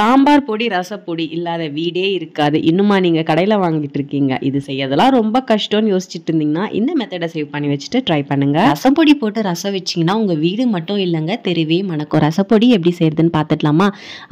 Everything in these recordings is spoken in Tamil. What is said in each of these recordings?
சாம்பார் பொடி ரசப்பொடி இல்லாத வீடே இருக்காது இன்னுமா நீங்கள் கடையில் வாங்கிட்டு இருக்கீங்க இது செய்யறதெல்லாம் ரொம்ப கஷ்டம்னு யோசிச்சுட்டு இருந்தீங்கன்னா இந்த மெத்தடை சேவ் பண்ணி வச்சுட்டு ட்ரை பண்ணுங்க ரசப்பொடி போட்டு ரசம் வச்சிங்கன்னா உங்கள் வீடு மட்டும் இல்லைங்க தெருவே மணக்கும் ரசப்பொடி எப்படி செய்யறதுன்னு பாத்துக்கலாமா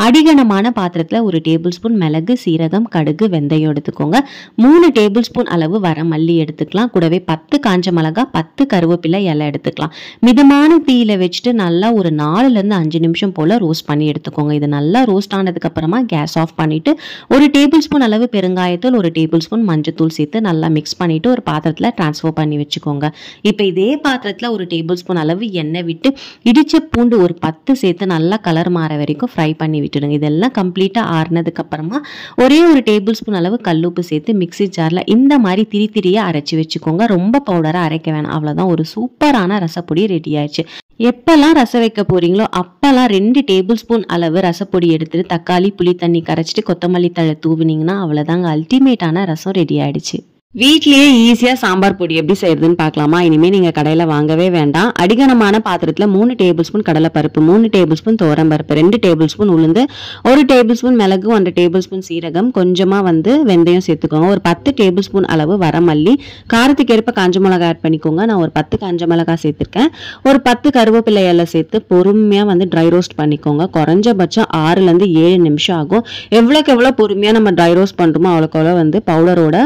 அடிகனமான பாத்திரத்தில் ஒரு டேபிள் ஸ்பூன் மிளகு சீரகம் கடுகு வெந்தயம் எடுத்துக்கோங்க மூணு டேபிள் ஸ்பூன் அளவு வர மல்லி எடுத்துக்கலாம் கூடவே பத்து காஞ்ச மிளகா பத்து கருவேப்பிலை இலை எடுத்துக்கலாம் மிதமான தீயில வச்சுட்டு நல்லா ஒரு நாலுலேருந்து அஞ்சு நிமிஷம் போல் ரோஸ்ட் பண்ணி எடுத்துக்கோங்க இது நல்லா ரோஸ்ட் ஆனது அப்புறமா கேஸ் ஆஃப் பண்ணிட்டு ஒரு டேபிள் ஸ்பூன் அளவு பெருங்காயத்தூள் ஒரு டேபிள் ஸ்பூன் மஞ்சத்தூள் சேர்த்து நல்லா மிக்ஸ் பண்ணிட்டு ஒரு பாத்திரத்தில் டிரான்ஸ்ஃபர் பண்ணி வச்சுக்கோங்க இப்போ இதே பாத்திரத்தில் ஒரு டேபிள் ஸ்பூன் அளவு எண்ணெய் விட்டு இடித்த பூண்டு ஒரு பத்து சேர்த்து நல்லா கலர் மாற வரைக்கும் ஃப்ரை பண்ணி விட்டுடுங்க இதெல்லாம் கம்ப்ளீட்டாக ஆறுனதுக்கப்புறமா ஒரே ஒரு டேபிள் ஸ்பூன் அளவு கல்லுப்பு சேர்த்து மிக்சி ஜாரில் இந்த மாதிரி திரி திரியாக அரைச்சி வச்சுக்கோங்க ரொம்ப பவுடராக அரைக்க வேணாம் அவ்வளோதான் ஒரு சூப்பரான ரசப்பொடி ரெடி ஆயிடுச்சு எப்போல்லாம் ரசம் வைக்க போகிறீங்களோ அப்போல்லாம் ரெண்டு டேபிள் ஸ்பூன் அளவு ரசப்பொடி எடுத்துட்டு தக்காளி புளி தண்ணி கரைச்சிட்டு கொத்தமல்லி தழை தூவினீங்கன்னா அவ்வளோதாங்க அல்டிமேட்டான ரசம் ரெடி ஆகிடுச்சி வீட்லயே ஈஸியாக சாம்பார் பொடி எப்படி செய்யறதுன்னு பார்க்கலாமா இனிமேல் நீங்கள் கடையில் வாங்கவே வேண்டாம் அடிகனமான பாத்திரத்தில் மூணு டேபிள் ஸ்பூன் பருப்பு மூணு டேபிள் ஸ்பூன் பருப்பு ரெண்டு டேபிள் ஸ்பூன் உளுந்து ஒரு டேபிள் ஸ்பூன் மிளகு ஒன்றரை டேபிள் ஸ்பூன் சீரகம் கொஞ்சமாக வந்து வெந்தயம் சேர்த்துக்கோங்க ஒரு பத்து டேபிள் ஸ்பூன் அளவு வரமல்லி காரத்துக்கு ஏற்ப காஞ்ச மிளகா ஆட் பண்ணிக்கோங்க நான் ஒரு பத்து காஞ்ச மிளகா சேர்த்துருக்கேன் ஒரு பத்து கருவேப்பிலை எல்லாம் சேர்த்து பொறுமையாக வந்து ட்ரை ரோஸ்ட் பண்ணிக்கோங்க குறைஞ்சபட்சம் ஆறுலேருந்து ஏழு நிமிஷம் ஆகும் எவ்வளோக்கு எவ்வளோ பொறுமையாக நம்ம ட்ரை ரோஸ்ட் பண்ணுறோமோ அவ்வளோக்கு அவ்வளோ வந்து பவுடரோட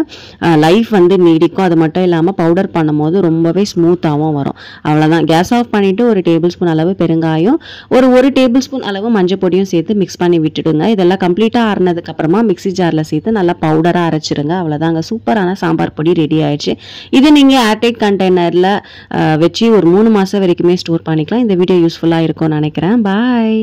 லைஃப் லைஃப் வந்து நீடிக்கும் அது மட்டும் இல்லாமல் பவுடர் பண்ணும்போது ரொம்பவே ஸ்மூத்தாகவும் வரும் அவ்வளோதான் கேஸ் ஆஃப் பண்ணிவிட்டு ஒரு டேபிள் ஸ்பூன் அளவு பெருங்காயம் ஒரு ஒரு டேபிள் ஸ்பூன் அளவு மஞ்சள் பொடியும் சேர்த்து மிக்ஸ் பண்ணி விட்டுடுங்க இதெல்லாம் கம்ப்ளீட்டாக ஆறினதுக்கப்புறமா மிக்ஸி ஜாரில் சேர்த்து நல்லா பவுடராக அரைச்சிடுங்க அவ்வளோதாங்க சூப்பரான சாம்பார் பொடி ரெடி ஆயிடுச்சு இது நீங்கள் ஏர்டைட் கண்டெய்னரில் வச்சு ஒரு மூணு மாதம் வரைக்குமே ஸ்டோர் பண்ணிக்கலாம் இந்த வீடியோ யூஸ்ஃபுல்லாக இருக்கும்னு நினைக்கிறேன் பாய்